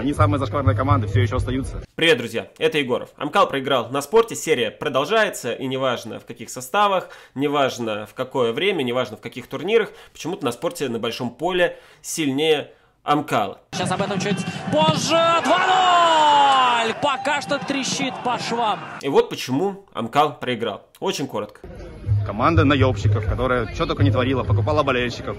Они самые зашкварные команды, все еще остаются. Привет, друзья, это Егоров. Амкал проиграл на спорте, серия продолжается, и неважно в каких составах, неважно в какое время, неважно в каких турнирах, почему-то на спорте на большом поле сильнее Амкала. Сейчас об этом чуть позже. 2-0! Пока что трещит по швам. И вот почему Амкал проиграл. Очень коротко. Команда наебщиков, которая что только не творила, покупала болельщиков.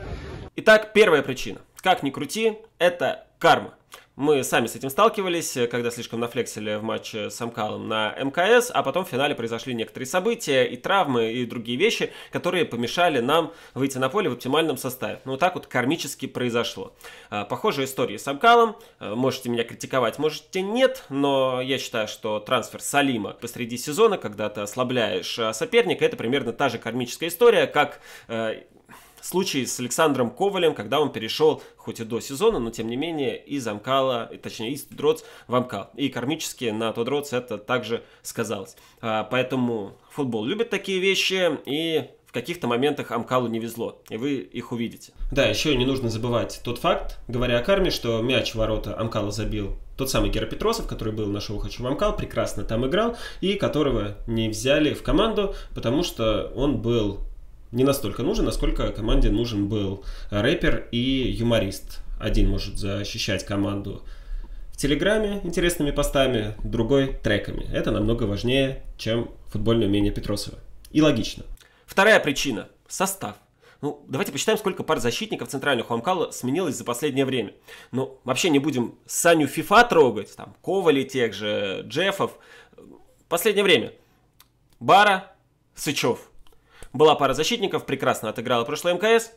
Итак, первая причина. Как ни крути, это карма. Мы сами с этим сталкивались, э, когда слишком нафлексили в матче с Амкалом на МКС, а потом в финале произошли некоторые события и травмы, и другие вещи, которые помешали нам выйти на поле в оптимальном составе. Ну, так вот кармически произошло. А, похожая история с Амкалом. А, можете меня критиковать, можете нет, но я считаю, что трансфер Салима посреди сезона, когда ты ослабляешь а, соперника, это примерно та же кармическая история, как э, случай с Александром Ковалем, когда он перешел, хоть и до сезона, но тем не менее, из Амкала, точнее, из Тодроц в Амкал. И кармически на Тодроц это также сказалось. А, поэтому футбол любит такие вещи, и в каких-то моментах Амкалу не везло, и вы их увидите. Да, еще не нужно забывать тот факт, говоря о карме, что мяч в ворота Амкала забил тот самый Гера Петросов, который был нашего «Хочу в Амкал», прекрасно там играл, и которого не взяли в команду, потому что он был не настолько нужен, насколько команде нужен был рэпер и юморист. Один может защищать команду в Телеграме интересными постами, другой треками. Это намного важнее, чем футбольное умение Петросова. И логично. Вторая причина – состав. Ну, давайте посчитаем, сколько пар защитников центральных у Амкала сменилось за последнее время. Ну, вообще не будем Саню Фифа трогать, там, Ковали тех же, Джеффов. Последнее время. Бара, Сычев. Была пара защитников, прекрасно отыграла прошлое МКС.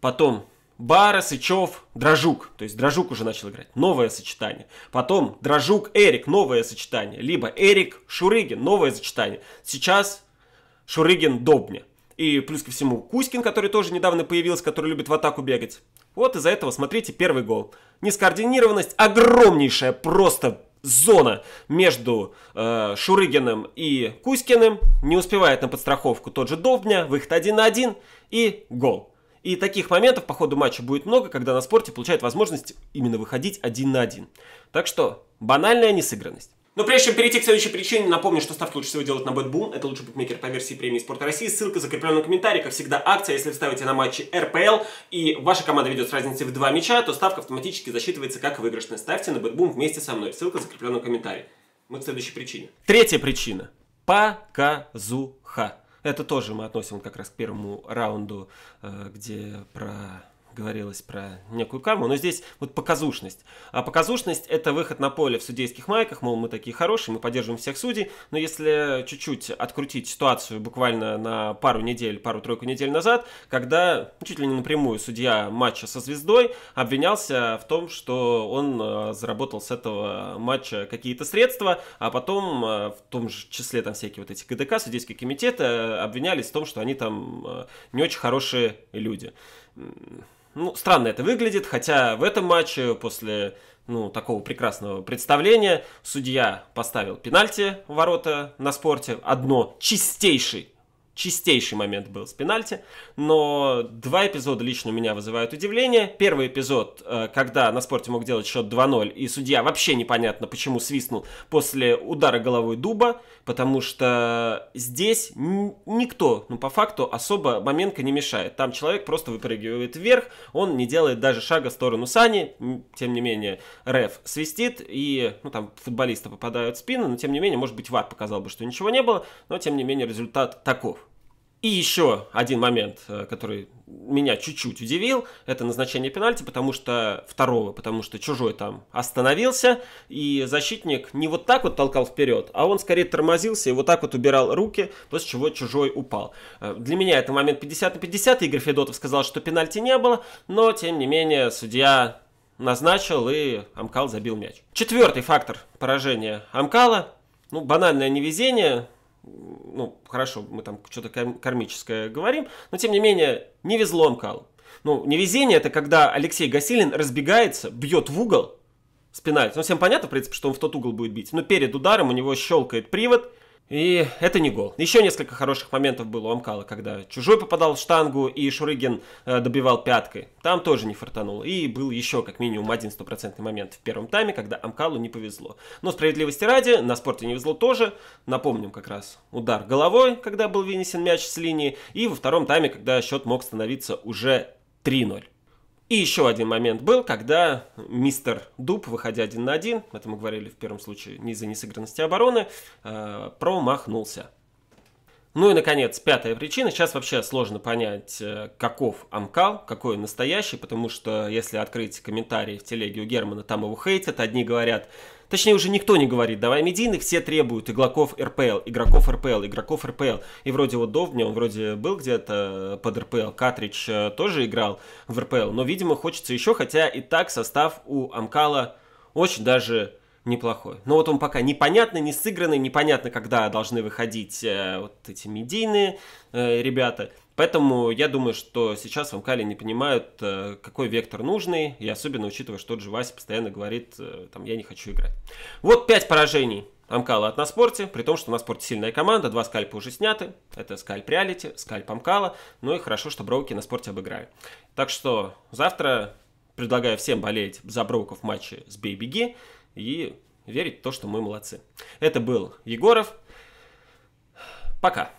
Потом Бара, Сычев, Дрожук. То есть Дрожук уже начал играть. Новое сочетание. Потом Дрожук, Эрик. Новое сочетание. Либо Эрик, Шурыгин. Новое сочетание. Сейчас Шурыгин, Добня. И плюс ко всему Кузькин, который тоже недавно появился, который любит в атаку бегать. Вот из-за этого, смотрите, первый гол. Нескоординированность огромнейшая, просто зона между э, Шурыгиным и Кузькиным. Не успевает на подстраховку тот же Довбня, выход один на один и гол. И таких моментов по ходу матча будет много, когда на спорте получает возможность именно выходить один на один. Так что банальная несыгранность. Но прежде чем перейти к следующей причине, напомню, что ставки лучше всего делать на BetBoom. Это лучший букмекер по версии премии Спорта России. Ссылка закреплена в комментарии. Как всегда, акция. Если вы ставите на матчи РПЛ и ваша команда ведет с разницей в два мяча, то ставка автоматически засчитывается как выигрышная. Ставьте на BetBoom вместе со мной. Ссылка закреплена в комментарии. Мы к следующей причине. Третья причина. Показуха. Это тоже мы относим как раз к первому раунду, э, где про говорилось про некую карму, но здесь вот показушность. А показушность – это выход на поле в судейских майках, мол, мы такие хорошие, мы поддерживаем всех судей, но если чуть-чуть открутить ситуацию буквально на пару недель, пару-тройку недель назад, когда чуть ли не напрямую судья матча со «Звездой» обвинялся в том, что он э, заработал с этого матча какие-то средства, а потом э, в том же числе там всякие вот эти КДК, судейские комитеты э, обвинялись в том, что они там не очень хорошие люди ну, странно это выглядит, хотя в этом матче после ну, такого прекрасного представления судья поставил пенальти ворота на спорте, одно чистейший чистейший момент был с пенальти, но два эпизода лично у меня вызывают удивление. Первый эпизод, э, когда на спорте мог делать счет 2-0, и судья вообще непонятно, почему свистнул после удара головой дуба, потому что здесь никто, ну по факту, особо моментка не мешает. Там человек просто выпрыгивает вверх, он не делает даже шага в сторону Сани, тем не менее Реф свистит, и ну, там футболисты попадают в спину, но тем не менее, может быть, Ват показал бы, что ничего не было, но тем не менее результат таков. И еще один момент, э, который меня чуть-чуть удивил, это назначение пенальти, потому что второго, потому что чужой там остановился, и защитник не вот так вот толкал вперед, а он скорее тормозился и вот так вот убирал руки, после чего чужой упал. Э, для меня это момент 50 на 50, Игорь Федотов сказал, что пенальти не было, но тем не менее судья назначил и Амкал забил мяч. Четвертый фактор поражения Амкала, ну банальное невезение, ну, хорошо, мы там что-то кармическое говорим, но тем не менее, не везло Амкалу. Ну, невезение это когда Алексей Гасилин разбегается, бьет в угол, спинает. Ну, всем понятно, в принципе, что он в тот угол будет бить. Но перед ударом у него щелкает привод, и это не гол. Еще несколько хороших моментов было у Амкала, когда Чужой попадал в штангу и Шурыгин э, добивал пяткой. Там тоже не фартануло. И был еще как минимум один стопроцентный момент в первом тайме, когда Амкалу не повезло. Но справедливости ради, на спорте не везло тоже. Напомним как раз удар головой, когда был вынесен мяч с линии. И во втором тайме, когда счет мог становиться уже 3-0. И еще один момент был, когда мистер Дуб, выходя один на один, это мы говорили в первом случае не из-за несыгранности обороны, э, промахнулся. Ну и, наконец, пятая причина. Сейчас вообще сложно понять, э, каков Амкал, какой он настоящий, потому что если открыть комментарии в телеге у Германа, там его хейтят. Одни говорят, Точнее, уже никто не говорит, давай медийный, все требуют игроков РПЛ, игроков РПЛ, игроков РПЛ. И вроде вот Довня, он вроде был где-то под РПЛ, Катрич э, тоже играл в РПЛ, но, видимо, хочется еще, хотя и так состав у Амкала очень даже неплохой. Но вот он пока непонятный, не сыгранный, непонятно, когда должны выходить э, вот эти медийные э, ребята. Поэтому я думаю, что сейчас в МКАЛе не понимают, э, какой вектор нужный, и особенно учитывая, что Дживаси постоянно говорит, э, там, я не хочу играть. Вот пять поражений Амкала от Наспорте, при том, что у Наспорте сильная команда, два скальпа уже сняты, это скальп Реалити, скальп Амкала, ну и хорошо, что Броуки на спорте обыграли. Так что завтра предлагаю всем болеть за Броуков в матче с Бейбиги и верить в то, что мы молодцы. Это был Егоров. Пока.